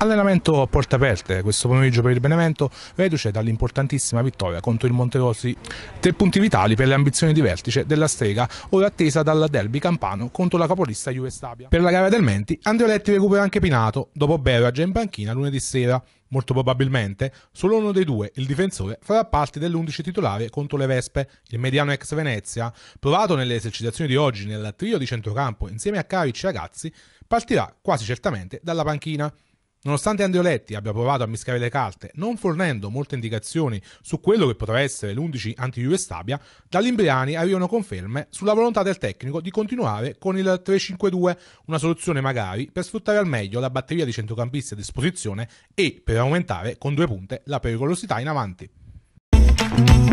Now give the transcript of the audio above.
Allenamento a porte aperte questo pomeriggio per il Benevento, reduce dall'importantissima vittoria contro il Monterosi. Tre punti vitali per le ambizioni di vertice della Strega, ora attesa dalla derby campano contro la capolista Juve Stabia. Per la gara del Menti, Andreoletti recupera anche Pinato, dopo Berage in panchina lunedì sera. Molto probabilmente solo uno dei due, il difensore, farà parte dell'11 titolare contro le Vespe, il mediano ex Venezia, provato nelle esercitazioni di oggi nel trio di centrocampo insieme a Carici Ragazzi, partirà quasi certamente dalla panchina. Nonostante Andreoletti abbia provato a mischiare le carte, non fornendo molte indicazioni su quello che poteva essere l'11 anti-Juve Stabia, dall'Imbriani arrivano conferme sulla volontà del tecnico di continuare con il 3-5-2, una soluzione magari per sfruttare al meglio la batteria di centrocampisti a disposizione e per aumentare con due punte la pericolosità in avanti.